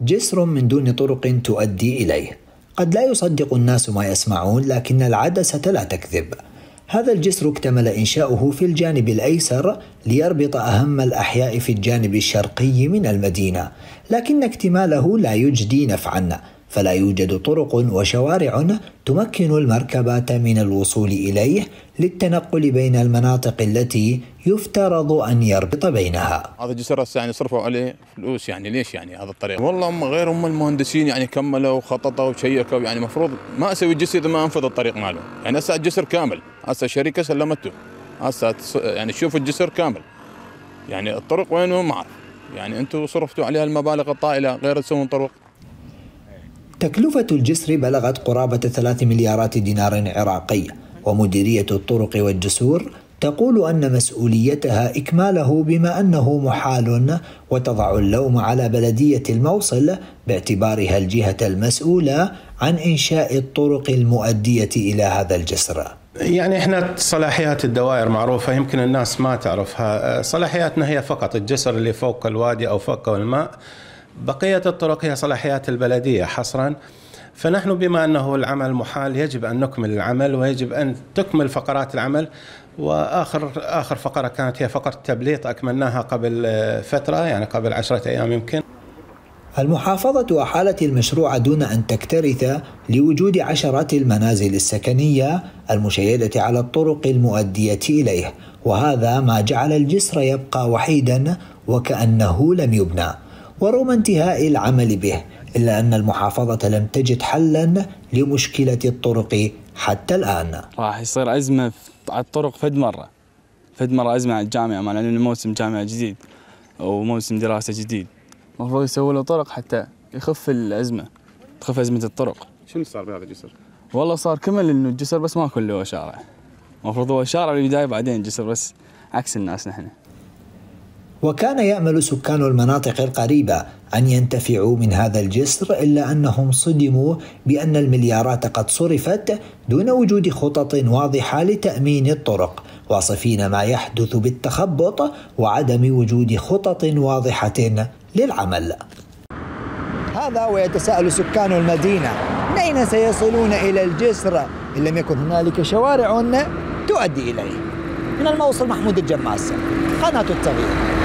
جسر من دون طرق تؤدي اليه قد لا يصدق الناس ما يسمعون لكن العدسه لا تكذب هذا الجسر اكتمل انشاؤه في الجانب الايسر ليربط اهم الاحياء في الجانب الشرقي من المدينه لكن اكتماله لا يجدي نفعا فلا يوجد طرق وشوارع تمكن المركبات من الوصول إليه للتنقل بين المناطق التي يفترض أن يربط بينها هذا جسر هسه يعني صرفوا عليه فلوس يعني ليش يعني هذا الطريق والله هم غير هم المهندسين يعني كملوا وخططوا وشيكوا يعني المفروض ما أسوي الجسر إذا ما أنفذ الطريق ماله يعني هسه الجسر كامل هسه شركه سلمته هسه يعني شوف الجسر كامل يعني الطرق وينه ما أعرف يعني أنتم صرفتوا عليها المبالغ الطائلة غير تسوون طرق تكلفة الجسر بلغت قرابة 3 مليارات دينار عراقي ومديرية الطرق والجسور تقول أن مسؤوليتها إكماله بما أنه محال وتضع اللوم على بلدية الموصل باعتبارها الجهة المسؤولة عن إنشاء الطرق المؤدية إلى هذا الجسر يعني احنا صلاحيات الدوائر معروفه يمكن الناس ما تعرفها، صلاحياتنا هي فقط الجسر اللي فوق الوادي او فوق الماء بقية الطرق هي صلاحيات البلدية حصرا فنحن بما أنه العمل محال يجب أن نكمل العمل ويجب أن تكمل فقرات العمل واخر اخر فقره كانت هي فقره التبليط اكملناها قبل آه، فتره يعني قبل عشرة ايام يمكن. المحافظة أحالت المشروع دون أن تكترث لوجود عشرات المنازل السكنية المشيدة على الطرق المؤدية إليه، وهذا ما جعل الجسر يبقى وحيدا وكأنه لم يبنى. ورغم انتهاء العمل به إلا أن المحافظة لم تجد حلا لمشكلة الطرق حتى الآن راح يصير أزمة على الطرق فد مرة فد مرة أزمة على الجامعة مع لأن موسم جامعة جديد وموسم دراسة جديد المفروض يسووا له طرق حتى يخف الأزمة تخف أزمة الطرق شنو صار بهذا الجسر؟ والله صار كمل انه الجسر بس ما كله شارع المفروض هو شارع بالبدايه بعدين جسر بس عكس الناس نحن وكان يامل سكان المناطق القريبه ان ينتفعوا من هذا الجسر الا انهم صدموا بان المليارات قد صرفت دون وجود خطط واضحه لتامين الطرق واصفين ما يحدث بالتخبط وعدم وجود خطط واضحه للعمل هذا ويتساءل سكان المدينه من اين سيصلون الى الجسر ان لم يكن هنالك شوارع تؤدي اليه من الموصل محمود الجماس قناه التغيير